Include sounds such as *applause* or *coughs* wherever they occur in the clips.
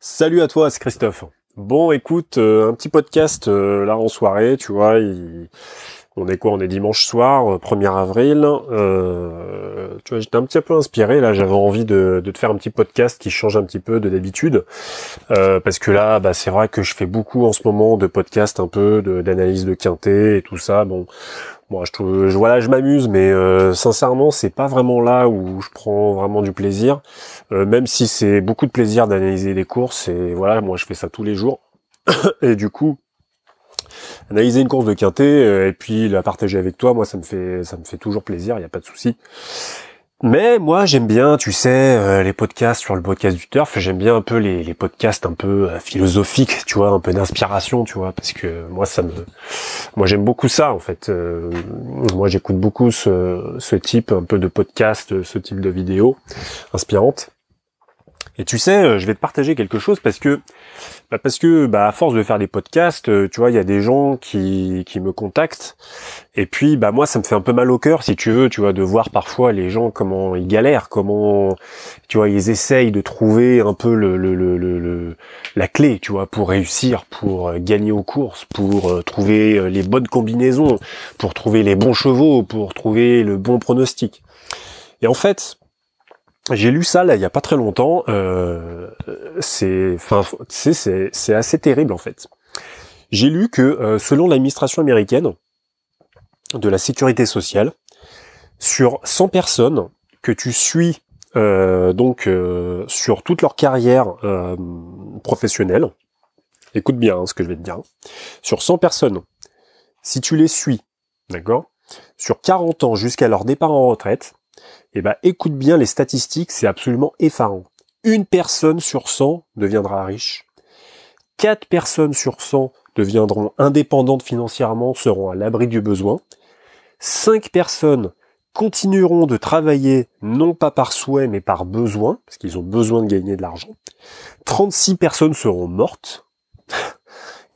Salut à toi, c'est Christophe. Bon, écoute, euh, un petit podcast euh, là en soirée, tu vois. On est quoi On est dimanche soir, 1er euh, avril. tu vois, j'étais un petit peu inspiré là. J'avais envie de, te faire un petit podcast qui change un petit peu de d'habitude, parce que là, bah, c'est vrai que je fais beaucoup en ce moment de podcasts un peu d'analyse de, de quintet et tout ça. Bon, bon, je trouve, voilà, je m'amuse, mais euh, sincèrement, c'est pas vraiment là où je prends vraiment du plaisir. Euh, même si c'est beaucoup de plaisir d'analyser des courses, et voilà, moi je fais ça tous les jours. *coughs* et du coup, analyser une course de quintet euh, et puis la partager avec toi, moi ça me fait ça me fait toujours plaisir, il n'y a pas de souci. Mais moi j'aime bien, tu sais, euh, les podcasts sur le podcast du turf, j'aime bien un peu les, les podcasts un peu euh, philosophiques, tu vois, un peu d'inspiration, tu vois, parce que moi ça me, moi j'aime beaucoup ça en fait. Euh, moi j'écoute beaucoup ce, ce type un peu de podcast, ce type de vidéo inspirante. Et tu sais, je vais te partager quelque chose parce que bah Parce que bah, à force de faire des podcasts, euh, tu vois, il y a des gens qui, qui me contactent. Et puis bah moi, ça me fait un peu mal au cœur, si tu veux, tu vois, de voir parfois les gens comment ils galèrent, comment tu vois, ils essayent de trouver un peu le, le, le, le la clé, tu vois, pour réussir, pour euh, gagner aux courses, pour euh, trouver les bonnes combinaisons, pour trouver les bons chevaux, pour trouver le bon pronostic. Et en fait, j'ai lu ça là il y a pas très longtemps. Euh, c'est, enfin, c'est, assez terrible en fait. J'ai lu que euh, selon l'administration américaine de la sécurité sociale, sur 100 personnes que tu suis euh, donc sur toute leur carrière professionnelle, écoute bien hein, ce que je vais te dire. Sur 100 personnes, si tu les suis, d'accord, sur 40 ans jusqu'à leur départ en retraite, eh ben, écoute bien les statistiques, c'est absolument effarant. Une personne sur 100 deviendra riche. Quatre personnes sur 100 deviendront indépendantes financièrement, seront à l'abri du besoin. Cinq personnes continueront de travailler non pas par souhait mais par besoin, parce qu'ils ont besoin de gagner de l'argent. 36 personnes seront mortes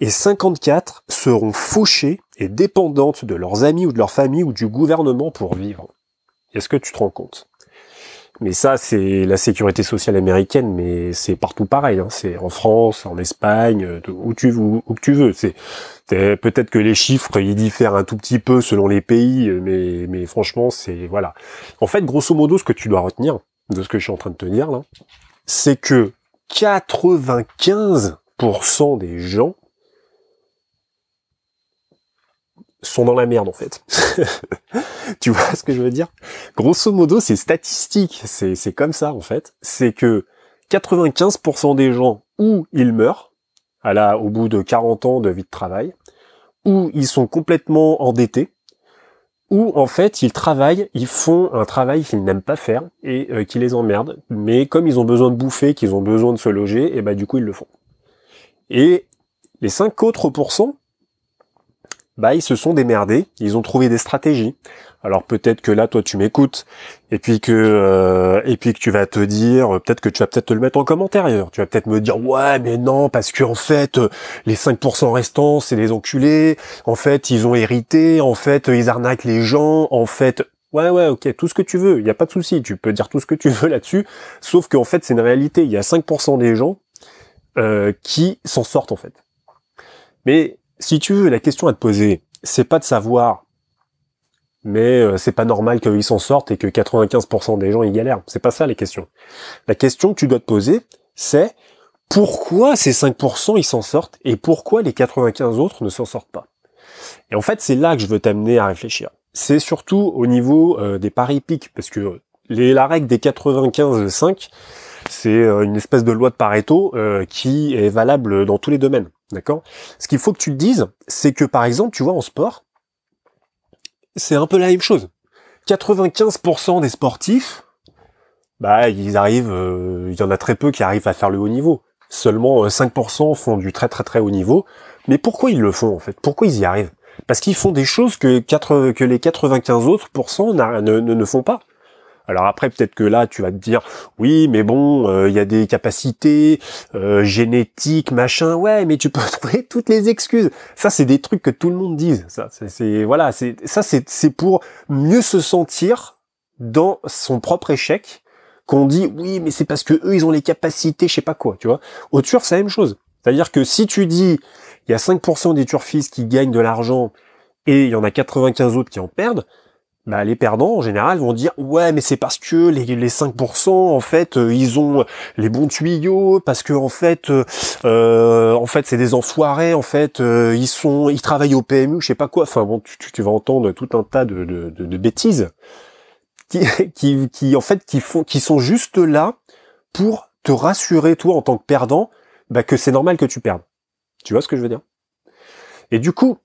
et 54 seront fauchées et dépendantes de leurs amis ou de leur famille ou du gouvernement pour vivre. Est-ce que tu te rends compte Mais ça, c'est la sécurité sociale américaine, mais c'est partout pareil. Hein. C'est en France, en Espagne, euh, où tu, où, que tu veux. C'est peut-être que les chiffres ils diffèrent un tout petit peu selon les pays, euh, mais, franchement, c'est voilà. En fait, grosso modo, ce que tu dois retenir de ce que je suis en train de te dire là, c'est que 95% des gens sont dans la merde en fait. *laughs* tu vois ce que je veux dire Grosso modo, c'est statistique, c'est, c'est comme ça en fait. C'est que 95% des gens, ou ils meurent, à la, au bout de 40 ans de vie de travail, ou ils sont complètement endettés, ou en fait ils travaillent, ils font un travail qu'ils n'aiment pas faire et euh, qui les emmerde, mais comme ils ont besoin de bouffer, qu'ils ont besoin de se loger, et eh bah ben, du coup ils le font. Et les 5 autres pourcents, bah ils se sont démerdés, ils ont trouvé des stratégies. Alors peut-être que là toi tu m'écoutes et puis que euh, et puis que tu vas te dire peut-être que tu vas peut-être te le mettre en commentaire. Tu vas peut-être me dire ouais mais non parce que en fait les 5% restants c'est des enculés, en fait ils ont hérité, en fait ils arnaquent les gens, en fait Ouais, ouais, ok, tout ce que tu veux, il n'y a pas de souci, tu peux dire tout ce que tu veux là-dessus, sauf qu'en fait c'est une réalité, il y a 5% des gens euh, qui s'en sortent en fait. Mais si tu veux, la question à te poser, c'est pas de savoir, mais euh, c'est pas normal qu'ils s'en sortent et que 95% des gens y galèrent. C'est pas ça la questions. La question que tu dois te poser, c'est pourquoi ces 5% ils s'en sortent et pourquoi les 95 autres ne s'en sortent pas. Et en fait, c'est là que je veux t'amener à réfléchir. C'est surtout au niveau euh, des paris pics, parce que les, la règle des 95-5, c'est euh, une espèce de loi de Pareto qui est valable dans tous les domaines. D'accord Ce qu'il faut que tu te dises, c'est que par exemple, tu vois, en sport, c'est un peu la même chose. 95% des sportifs, bah, ils arrivent, euh, il y en a très peu qui arrivent à faire le haut niveau. Seulement 5% euh, font du très très très haut niveau. Mais pourquoi ils le font en fait Pourquoi ils y arrivent Parce qu'ils font des choses que, que les 95 autres ne font pas. Alors après, peut-être que là, tu vas te dire, oui, mais bon, euh, il y a des capacités euh, génétiques, machin. Ouais, mais tu peux *laughs* trouver toutes les excuses. Ça, c'est des trucs que tout le monde dit. Ça, c'est voilà, c'est ça, c'est pour mieux se sentir dans son propre échec qu'on dit oui mais c'est parce que eux ils ont les capacités je sais pas quoi tu vois au turf c'est la même chose c'est à dire que si tu dis il y a 5% des turfistes qui gagnent de l'argent et il y en a 95 autres qui en perdent bah, les perdants en général vont dire ouais mais c'est parce que les, les 5% en fait euh, ils ont les bons tuyaux parce que en fait euh, euh, en fait c'est des enfoirés en fait ils sont ils travaillent au PMU je sais pas quoi enfin bon tu, tu, vas entendre tout un tas de, de, bêtises qui, *laughs* qui, qui en fait qui font qui sont juste là pour te rassurer toi en tant que perdant bah, que c'est normal que tu perdes tu vois ce que je veux dire et du coup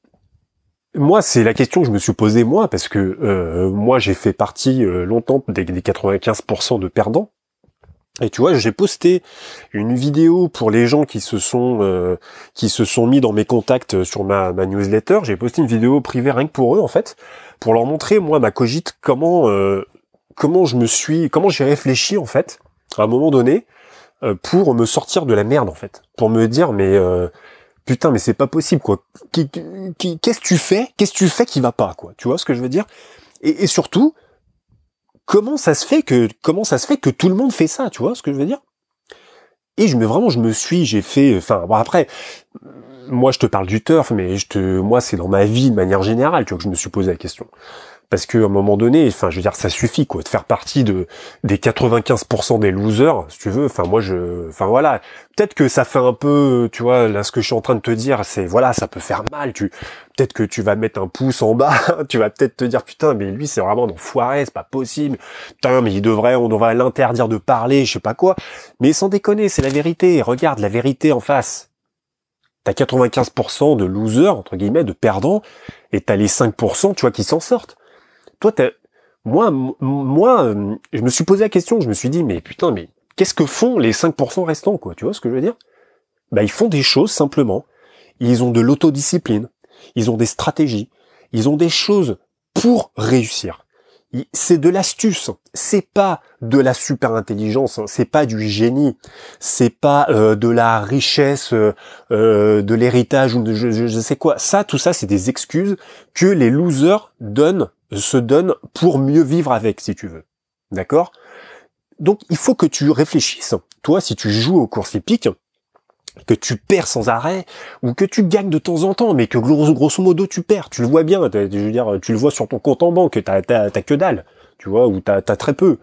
moi, c'est la question que je me suis posée moi, parce que euh, moi j'ai fait partie euh, longtemps des, 95% de perdants. Et tu vois, j'ai posté une vidéo pour les gens qui se sont euh, qui se sont mis dans mes contacts sur ma, ma newsletter. J'ai posté une vidéo privée rien que pour eux en fait, pour leur montrer moi ma cogite comment comment je me suis comment j'ai réfléchi en fait à un moment donné pour me sortir de la merde en fait, pour me dire mais putain, mais c'est pas possible, quoi. Qu'est-ce que tu fais Qu'est-ce que tu fais qui va pas, quoi Tu vois ce que je veux dire et, surtout, comment ça se fait que comment ça se fait que tout le monde fait ça Tu vois ce que je veux dire Et je me vraiment, je me suis, j'ai fait. Enfin, bon, après, moi, je te parle du turf, mais je te, moi, c'est dans ma vie de manière générale, tu vois, que je me suis posé la question. Parce qu'à un moment donné, enfin, je veux dire, ça suffit, quoi, de faire partie de des 95% des losers, si tu veux. Enfin, moi, je, enfin voilà. Peut-être que ça fait un peu, tu vois, là, ce que je suis en train de te dire, c'est voilà, ça peut faire mal. Tu, peut-être que tu vas mettre un pouce en bas. *laughs* tu vas peut-être te dire, putain, mais lui, c'est vraiment un enfoiré, c'est pas possible. Putain, mais il devrait, on devrait l'interdire de parler, je sais pas quoi. Mais sans déconner, c'est la vérité. Regarde la vérité en face. T'as 95% de losers, entre guillemets, de perdants, et t'as les 5%, tu vois, qui s'en sortent toi, t'as, moi, moi, euh, je me suis posé la question, je me suis dit, mais putain, mais qu'est-ce que font les 5% restants, quoi Tu vois ce que je veux dire bah, ils font des choses simplement. Ils ont de l'autodiscipline. Ils ont des stratégies. Ils ont des choses pour réussir. C'est de l'astuce. C'est pas de la super intelligence. Hein. C'est pas du génie. C'est pas euh, de la richesse, euh, de l'héritage ou de je, je sais quoi. Ça, tout ça, c'est des excuses que les losers donnent se donne pour mieux vivre avec, si tu veux. D'accord Donc il faut que tu réfléchisses. Toi, si tu joues aux courses hippiques, que tu perds sans arrêt ou que tu gagnes de temps en temps, mais que grosso, modo tu perds. Tu le vois bien, je veux dire, tu le vois sur ton compte en banque, t'as que dalle, tu vois, ou t'as très peu.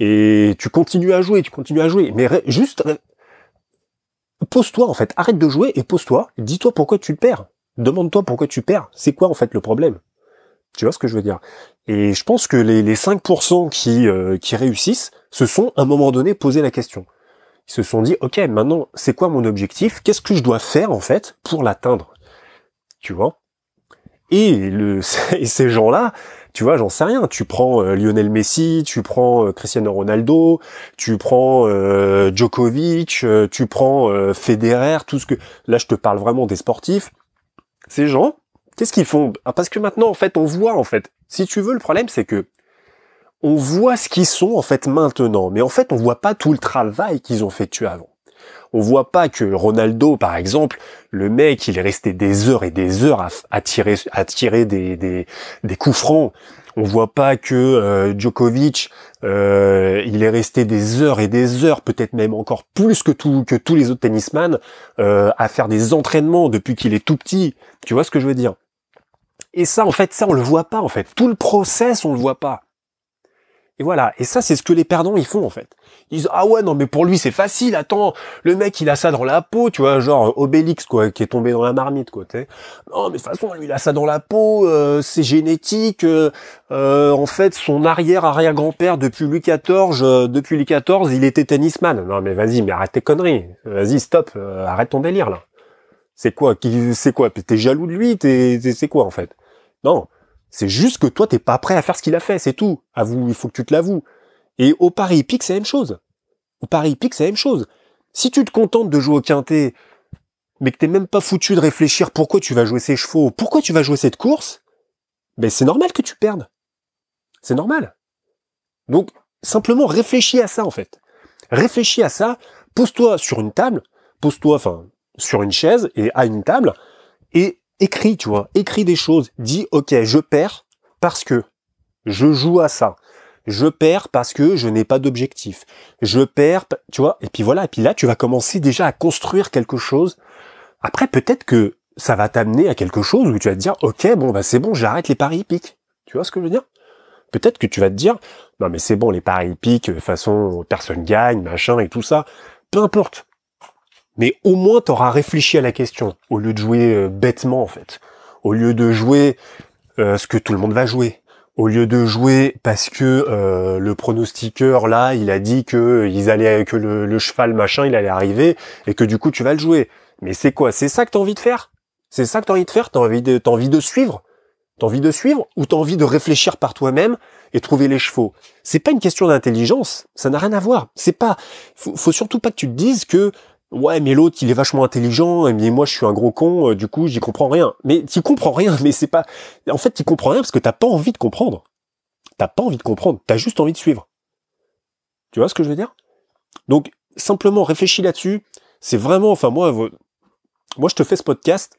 Et tu continues à jouer, tu continues à jouer, mais juste pose-toi en fait, arrête de jouer et pose-toi, dis-toi pourquoi tu le perds. Demande-toi pourquoi tu perds. C'est quoi en fait le problème tu vois ce que je veux dire Et je pense que les, 5% qui, euh, qui réussissent se sont, à un moment donné, posé la question. Ils se sont dit, OK, maintenant, c'est quoi mon objectif Qu'est-ce que je dois faire, en fait, pour l'atteindre Tu vois et, le, *laughs* et ces gens-là, tu vois, j'en sais rien. Tu prends euh, Lionel Messi, tu prends euh, Cristiano Ronaldo, tu prends Djokovic, tu prends Federer, tout ce que. Là, je te parle vraiment des sportifs. Ces gens, Qu'est-ce qu'ils font ah, Parce que maintenant, en fait, on voit, en fait. Si tu veux, le problème, c'est que on voit ce qu'ils sont, en fait, maintenant. Mais en fait, on voit pas tout le travail qu'ils ont fait tu avant. On voit pas que Ronaldo, par exemple, le mec, il est resté des heures et des heures à, tirer, à tirer des, des, des coups francs. On voit pas que euh, Djokovic, euh, il est resté des heures et des heures, peut-être même encore plus que tout, que tous les autres tennisman, euh, à faire des entraînements depuis qu'il est tout petit. Tu vois ce que je veux dire et ça, en fait, ça, on le voit pas, en fait. Tout le process, on le voit pas. Et voilà. Et ça, c'est ce que les perdants, ils font, en fait. Ils disent, ah ouais, non, mais pour lui, c'est facile, attends, le mec, il a ça dans la peau, tu vois, genre Obélix, quoi, qui est tombé dans la marmite, quoi, Non, mais de toute façon, lui, il a ça dans la peau, euh, c'est génétique, euh, euh, en fait, son arrière-arrière-grand-père, depuis Louis XIV, depuis Louis XIV, il était tennisman. Non, mais vas-y, mais arrête tes conneries. Vas-y, stop, arrête ton délire, là. C'est quoi C'est quoi T'es jaloux de lui c'est quoi en fait Non, c'est juste que toi t'es pas prêt à faire ce qu'il a fait, c'est tout. Avoue, il faut que tu te l'avoues. Et au Paris Pic, c'est la même chose. Au Paris Pic, c'est la même chose. Si tu te contentes de jouer au quintet, mais que t'es même pas foutu de réfléchir pourquoi tu vas jouer ces chevaux, pourquoi tu vas jouer cette course, ben c'est normal que tu perdes. C'est normal. Donc simplement réfléchis à ça en fait. Réfléchis à ça. Pose-toi sur une table. Pose-toi, enfin, sur une chaise et à une table et écris, tu vois, écris des choses, dis ok, je perds parce que je joue à ça. Je perds parce que je n'ai pas d'objectif. Je perds, tu vois. Et puis voilà. Et puis là, tu vas commencer déjà à construire quelque chose. Après, peut-être que ça va t'amener à quelque chose où tu vas te dire, ok, bon, bah c'est bon, j'arrête les paris hippiques. Tu vois ce que je veux dire Peut-être que tu vas te dire, non mais c'est bon, les paris hippiques, de toute façon, personne gagne, machin et tout ça. Peu importe mais au moins t'auras réfléchi à la question, au lieu de jouer euh, bêtement en fait, au lieu de jouer euh, ce que tout le monde va jouer, au lieu de jouer parce que euh, le pronostiqueur là, il a dit que ils allaient que le, cheval machin, il allait arriver et que du coup tu vas le jouer. Mais c'est quoi C'est ça que as envie de faire C'est ça que as envie de faire T'as envie de envie de suivre T'as envie de suivre ou t'as envie de réfléchir par toi-même et trouver les chevaux C'est pas une question d'intelligence, ça n'a rien à voir. C'est pas faut, faut surtout pas que tu te dises que ouais mais l'autre il est vachement intelligent et moi je suis un gros con euh, du coup j'y comprends rien mais tu comprends rien *laughs* mais c'est pas en fait tu comprends rien parce que t'as pas envie de comprendre t'as pas envie de comprendre t'as juste envie de suivre tu vois ce que je veux dire donc simplement réfléchis là-dessus c'est vraiment enfin moi moi je te fais ce podcast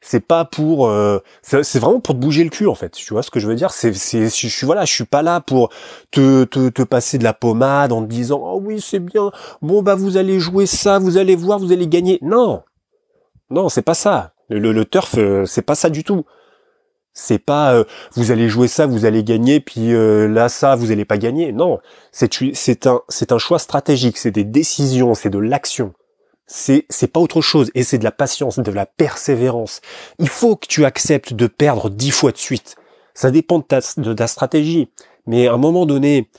c'est pas pour euh, c'est vraiment pour te bouger le cul en fait tu vois ce que je veux dire c'est c'est je suis voilà je suis pas là pour te, te, te passer de la pommade en te disant oh oui c'est bien bon bah vous allez jouer ça vous allez voir vous allez gagner non non c'est pas ça le, le, turf euh, c'est pas ça du tout c'est pas euh, vous allez jouer ça vous allez gagner puis là ça vous allez pas gagner non c'est c'est un c'est un choix stratégique c'est des décisions c'est de l'action c'est, c'est pas autre chose. Et c'est de la patience, de la persévérance. Il faut que tu acceptes de perdre dix fois de suite. Ça dépend de ta, stratégie. Mais à un moment donné,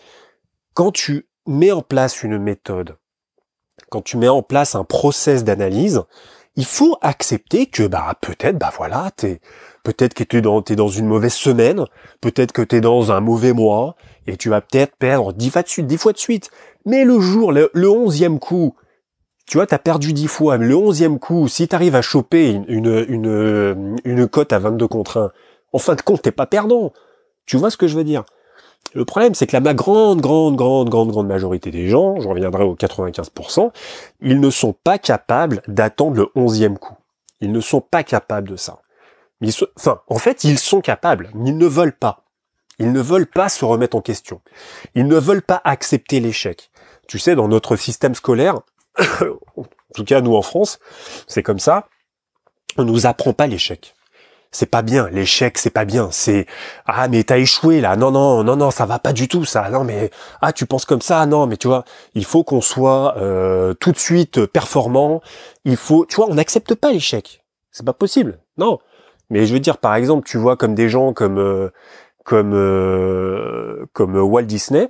quand tu mets en place une méthode, quand tu mets en place un process d'analyse, il faut accepter que bah peut-être bah voilà t'es peut-être que t'es dans dans une mauvaise semaine, peut-être que tu t'es dans un mauvais mois et tu vas peut-être perdre dix fois de suite, dix fois de suite. Mais le jour le onzième coup, tu vois, t'as perdu 10 fois. Le 11e coup, si tu arrives à choper une, une, une, cote à 22 contre 1, en fin de compte, t'es pas perdant. Tu vois ce que je veux dire Le problème, c'est que la grande, grande, grande, grande, grande majorité des gens, je reviendrai aux 95%, ils ne sont pas capables d'attendre le 11e coup. Ils ne sont pas capables de ça. enfin, en fait, ils sont capables, mais ils ne veulent pas. Ils ne veulent pas se remettre en question. Ils ne veulent pas accepter l'échec. Tu sais, dans notre système scolaire, *coughs* en tout cas nous en France, c'est comme ça, on nous apprend pas l'échec. C'est pas bien, l'échec, c'est pas bien. C'est ah mais t'as échoué là, non non non non ça va pas du tout ça, non mais ah tu penses comme ça, non mais tu vois, il faut qu'on soit euh, tout de suite performant. Il faut, tu vois, on n'accepte pas l'échec, c'est pas possible, non. Mais je veux dire par exemple, tu vois comme des gens comme euh, comme euh, comme Walt Disney,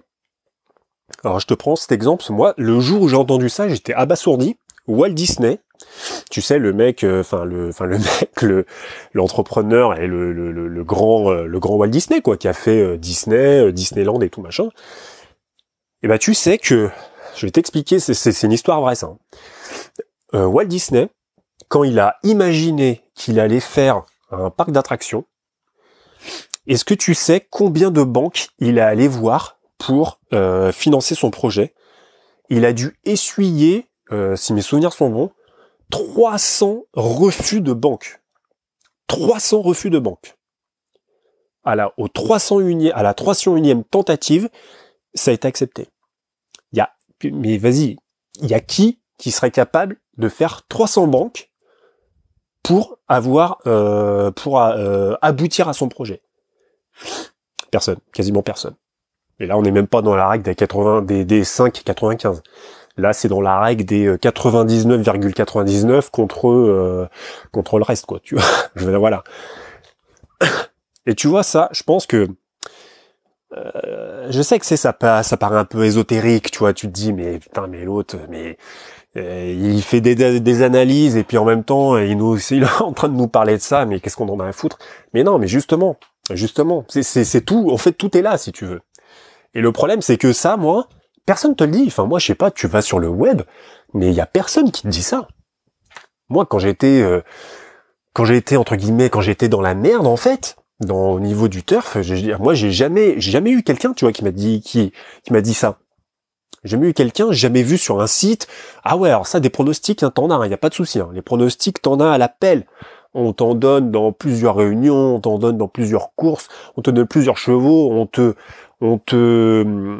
alors je te prends cet exemple, moi, le jour où j'ai entendu ça, j'étais abasourdi. Walt Disney, tu sais, le mec, euh, enfin le, enfin le *laughs* mec, le l'entrepreneur et le, le, grand, euh, le grand Walt Disney quoi, qui a fait euh, Disney, Disneyland et tout machin. Et eh ben tu sais que, je vais t'expliquer, c'est une histoire vraie ça. Hein. Walt Disney, quand il a imaginé qu'il allait faire un parc d'attractions, est-ce que tu sais combien de banques il a allé voir pour euh, financer son projet. Il a dû essuyer, euh, si mes souvenirs sont bons, 300 refus de banque. 300 refus de banque. À la, au 301e, à la tentative, ça a été accepté. Il y a, mais vas-y, il y a qui qui serait capable de faire 300 banques pour avoir, euh, pour aboutir à son projet Personne, quasiment personne. Et là, on n'est même pas dans la règle des 80, des, des 5 95. Là, c'est dans la règle des 99,99 euh, contre euh, contre le reste, quoi. Tu vois, *laughs* je veux voilà. Et tu vois ça, je pense que euh, je sais que c'est ça, ça paraît un peu ésotérique, tu vois. Tu te dis, mais putain, mais l'autre, mais il fait des, des, analyses et puis en même temps, il nous, *laughs* il est en train de nous parler de ça, mais qu'est-ce qu'on en a à foutre Mais non, mais justement, justement, c'est tout. En fait, tout est là, si tu veux. Et le problème, c'est que ça, moi, personne te le dit. Enfin, moi, je sais pas, tu vas sur le web, mais il y a personne qui te dit ça. Moi, quand j'étais, euh, quand j'étais entre guillemets, quand j'étais dans la merde, en fait, dans au niveau du turf, moi, j'ai jamais, j'ai jamais eu quelqu'un, tu vois, qui m'a dit, qui, qui m'a dit ça. J'ai jamais eu quelqu'un, jamais vu sur un site. Ah ouais, alors ça, des pronostics, hein, t'en as, il hein, y a pas de souci. Hein. Les pronostics, t'en as à la pelle on t'en donne dans plusieurs réunions, on t'en donne dans plusieurs courses, on te donne plusieurs chevaux, on te, on te,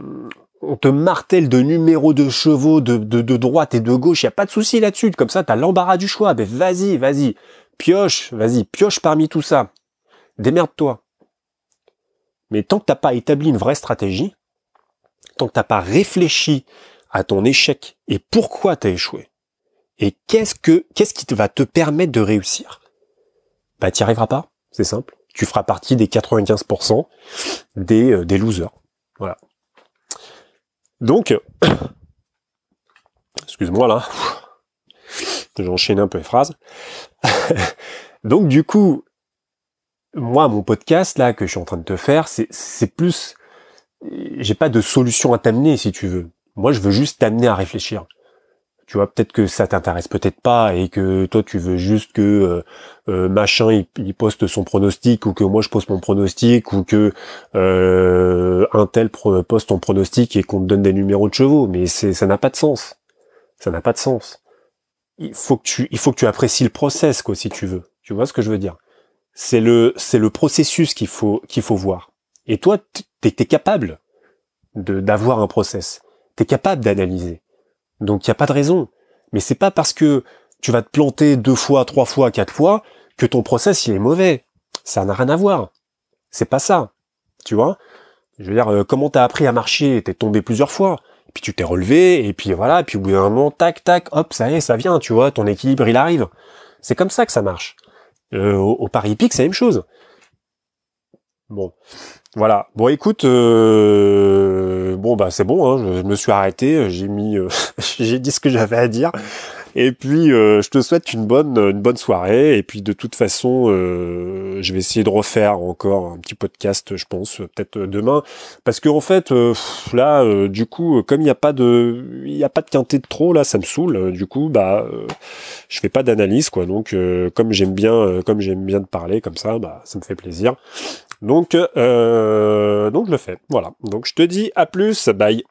on te martèle de numéros de chevaux de, de, droite et de gauche, il n'y a pas de souci là-dessus, comme ça t'as l'embarras du choix, ben vas-y, vas-y, pioche, vas-y, pioche parmi tout ça, démerde-toi. Mais tant que t'as pas établi une vraie stratégie, tant que t'as pas réfléchi à ton échec et pourquoi t'as échoué, et qu'est-ce que, qu'est-ce qui te va te permettre de réussir, bah t'y arriveras pas. C'est simple. Tu feras partie des 95% des, euh, des losers. Voilà. Donc, *coughs* excuse-moi là, j'enchaîne un peu les phrases. *laughs* Donc du coup, moi, mon podcast là que je suis en train de te faire, c'est plus, j'ai pas de solution à t'amener si tu veux. Moi, je veux juste t'amener à réfléchir tu vois peut-être que ça t'intéresse peut-être pas et que toi tu veux juste que euh, euh, machin il, poste son pronostic ou que moi je poste mon pronostic ou que euh, un tel poste ton pronostic et qu'on te donne des numéros de chevaux mais ça n'a pas de sens ça n'a pas de sens il faut que tu il faut que tu apprécies le process quoi si tu veux tu vois ce que je veux dire c'est le c'est le processus qu'il faut qu'il faut voir et toi t'es es capable de d'avoir un process t'es capable d'analyser donc il n'y a pas de raison. Mais c'est pas parce que tu vas te planter deux fois, trois fois, quatre fois que ton process il est mauvais. Ça n'a rien à voir. C'est pas ça. Tu vois Je veux dire, euh, comment t'as appris à marcher T'es tombé plusieurs fois. puis tu t'es relevé, et puis voilà, et puis au bout d'un moment, tac, tac, hop, ça y est, ça vient, tu vois, ton équilibre, il arrive. C'est comme ça que ça marche. Euh, au, paris pari pic, c'est la même chose. Bon. Voilà. Bon, écoute, euh bah c'est bon, hein, je, me suis arrêté, euh, j'ai mis, euh, *laughs* j'ai dit ce que j'avais à dire. Et puis euh, je te souhaite une bonne, une bonne soirée. Et puis de toute façon, je vais essayer de refaire encore un petit podcast, je pense, peut-être demain, parce que en fait, là, du coup, comme il n'y a pas de, il y a pas de quintet de trop là, ça me saoule. Du coup, bah, je fais pas d'analyse quoi. Donc comme j'aime bien, comme j'aime bien de parler comme ça, bah, ça me fait plaisir. Donc, euh, donc je le fais. Voilà. Donc je te dis à plus. Bye.